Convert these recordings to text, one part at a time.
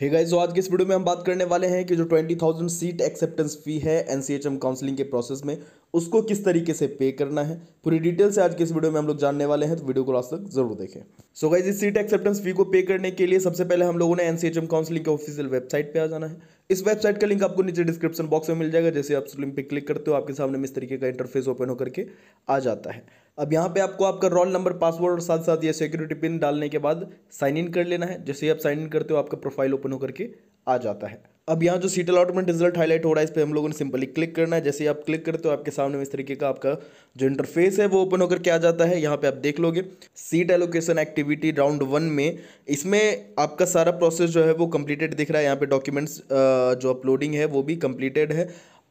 हे hey guys तो आज के इस वीडियो में हम बात करने वाले हैं कि जो twenty thousand seat acceptance fee है एनसीएचएम काउंसलिंग के प्रोसेस में उसको किस तरीके से पे करना है पूरी डिटेल से आज के इस वीडियो में हम लोग जानने वाले हैं तो वीडियो को लास्ट तक जरूर देखें सो गाइज इस सीट एक्सेप्टेंस फी को पे करने के लिए सबसे पहले हम लोगों ने एनसीएचएम काउंसिलिंग के ऑफिशियल वेबसाइट पे आ जाना है इस वेबसाइट का लिंक आपको नीचे डिस्क्रिप्शन बॉक्स में मिल जाएगा जैसे आप लिंक पे क्लिक करते हो आपके सामने इस तरीके का इंटरफेस ओपन होकर के आ जाता है अब यहाँ पे आपको आपका रोल नंबर पासवर्ड और साथ साथ ये सिक्योरिटी पिन डालने के बाद साइन इन कर लेना है जैसे ही आप साइन इन करते हो आपका प्रोफाइल ओपन होकर के आ जाता है अब यहाँ जो सीट अलॉटमेंट रिजल्ट हाईलाइट हो रहा है इस पर हम लोगों ने सिंपली क्लिक करना है जैसे ही आप क्लिक करते हो आपके सामने इस तरीके का आपका जो इंटरफेस है वो ओपन होकर के आ जाता है यहाँ पे आप देख लोगे seat allocation activity round one में इसमें आपका सारा प्रोसेस जो है वो कंप्लीटेड दिख रहा है यहाँ पे डॉक्यूमेंट्स जो अपलोडिंग है वो भी कंप्लीटेड है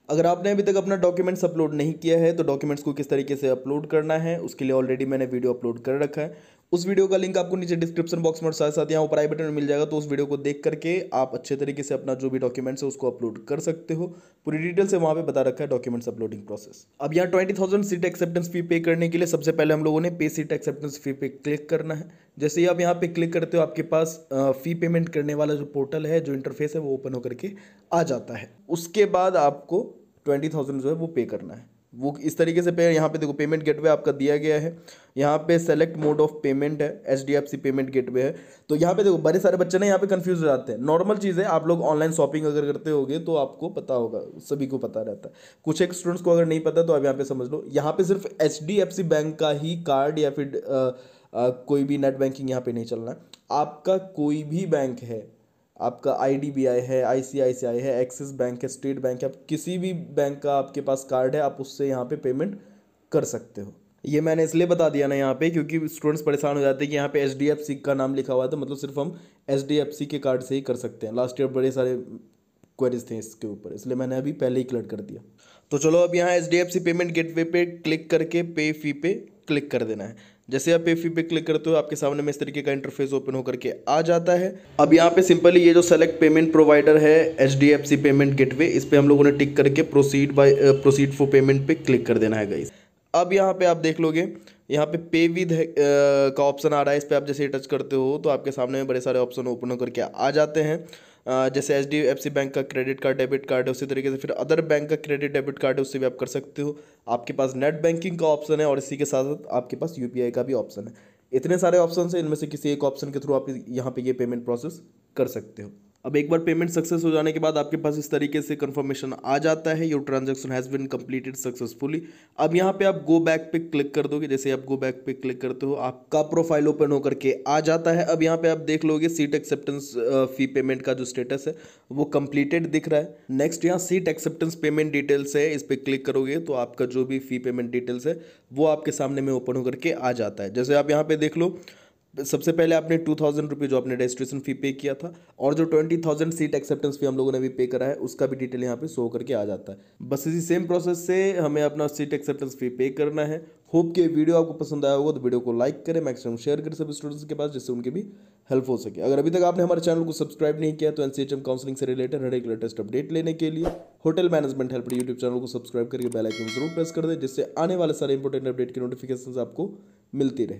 अगर आपने अभी तक अपना डॉक्यूमेंट्स अपलोड नहीं किया है तो डॉक्यूमेंट्स को किस तरीके से अपलोड करना है उसके लिए ऑलरेडी मैंने वीडियो अपलोड कर रखा है उस वीडियो का लिंक आपको नीचे डिस्क्रिप्शन बॉक्स में साथ साथ यहाँ ऊपर आई बटन में मिल जाएगा तो उस वीडियो को देख करके आप अच्छे तरीके से अपना जो भी डॉक्यूमेंट्स है उसको अपलोड कर सकते हो पूरी डिटेल से वहाँ पे बता रखा है डॉक्यूमेंट्स अपलोडिंग प्रोसेस अब यहाँ twenty thousand seat acceptance fee pay करने के लिए सबसे पहले हम लोगों ने पे सीट एक्सेप्टेंस फी पे क्लिक करना है जैसे ही आप यहाँ पे क्लिक करते हो आपके पास फ़ी पेमेंट करने वाला जो पोर्टल है जो इंटरफेस है वो ओपन होकर के आ जाता है उसके बाद आपको ट्वेंटी थाउजेंड जो है वो पे करना है वो इस तरीके से पे यहाँ पे देखो पेमेंट गेटवे आपका दिया गया है यहाँ पे सेलेक्ट मोड ऑफ पेमेंट है H D F C payment gateway है तो यहाँ पे देखो बड़े सारे बच्चे ना यहाँ पे कंफ्यूज रहते हैं नॉर्मल चीज़ है आप लोग ऑनलाइन शॉपिंग अगर करते होगे तो आपको पता होगा सभी को पता रहता है कुछ एक स्टूडेंट्स को अगर नहीं पता तो आप यहाँ पे समझ लो यहाँ पे सिर्फ H D F C bank का ही कार्ड या फिर आ, आ, कोई भी नेट बैंकिंग यहाँ पे नहीं चलना है आपका कोई भी बैंक है आपका आई है आई है एक्सिस बैंक है स्टेट बैंक है आप किसी भी बैंक का आपके पास कार्ड है आप उससे यहाँ पे पेमेंट कर सकते हो ये मैंने इसलिए बता दिया ना यहाँ पे क्योंकि स्टूडेंट्स परेशान हो जाते हैं कि यहाँ पे एच का नाम लिखा हुआ है तो मतलब सिर्फ हम एच के कार्ड से ही कर सकते हैं लास्ट ईयर बड़े सारे क्वेरीज थे इसके ऊपर इसलिए मैंने अभी पहले ही क्लर्ट कर दिया तो चलो अब यहाँ एच पेमेंट गेटवे पे क्लिक करके पे फी पे क्लिक कर देना है जैसे आप एफी पे क्लिक करते हो आपके सामने में इस तरीके का इंटरफेस ओपन होकर के आ जाता है अब यहाँ पे सिंपली ये जो सेलेक्ट पेमेंट प्रोवाइडर है एच पेमेंट गेटवे इस पर पे हम लोगों ने टिक करके proceed by proceed for payment पे क्लिक कर देना है गाइस अब यहाँ पे आप देख लोगे यहाँ पे पे विद का ऑप्शन आ रहा है इस पर आप जैसे टच करते हो तो आपके सामने में बड़े सारे ऑप्शन ओपन होकर के आ जाते हैं जैसे H D F C bank का क्रेडिट कार्ड डेबिट कार्ड है उसी तरीके से फिर अदर बैंक का क्रेडिट डेबिट कार्ड है उससे भी आप कर सकते हो आपके पास नेट बैंकिंग का ऑप्शन है और इसी के साथ साथ आपके पास यू पी आई का भी ऑप्शन है इतने सारे ऑप्शन हैं इनमें से किसी एक ऑप्शन के थ्रू आप यहाँ पे ये पेमेंट प्रोसेस कर सकते हो अब एक बार पेमेंट सक्सेस हो जाने के बाद आपके पास इस तरीके से कंफर्मेशन आ जाता है your transaction has been completed successfully अब यहाँ पे आप गो बैक पे क्लिक कर दोगे जैसे आप गो बैक पे क्लिक करते हो आपका प्रोफाइल ओपन होकर के आ जाता है अब यहाँ पे आप देख लोगे सीट एक्सेप्टेंस फी पेमेंट का जो स्टेटस है वो कंप्लीटेड दिख रहा है नेक्स्ट यहाँ सीट एक्सेप्टेंस पेमेंट डिटेल्स है इस पर क्लिक करोगे तो आपका जो भी फी पेमेंट डिटेल्स है वो आपके सामने में ओपन होकर के आ जाता है जैसे आप यहाँ पे देख लो सबसे पहले आपने टू थाउजेंड रुपीज़ जो आपने रजिस्ट्रेशन फी पे किया था और जो twenty thousand seat acceptance fee हम लोगों ने अभी पे करा है उसका भी डिटेल यहाँ पे शो करके आ जाता है बस इसी सेम प्रोसेस से हमें अपना सीट एक्सेप्टेंस फी पे करना है होप के वीडियो आपको पसंद आया होगा तो वीडियो को लाइक करें मैक्सिमम शेयर करें सभी स्टूडेंट्स के पास जिससे उनकी भी हेल्प हो सके अगर अभी तक आपने हमारे चैनल को सब्सक्राइब नहीं किया तो एन काउंसलिंग से रिलेटेड हर एक लेटेस्ट अपडेट लेने के लिए hotel management help YouTube channel को सब्सक्राइब करके बेल आइकन जरूर प्रेस कर दें जिससे आने वाले सारे इंपॉर्टेंट अपडेट की नोटिफिकेशन आपको मिलती रहे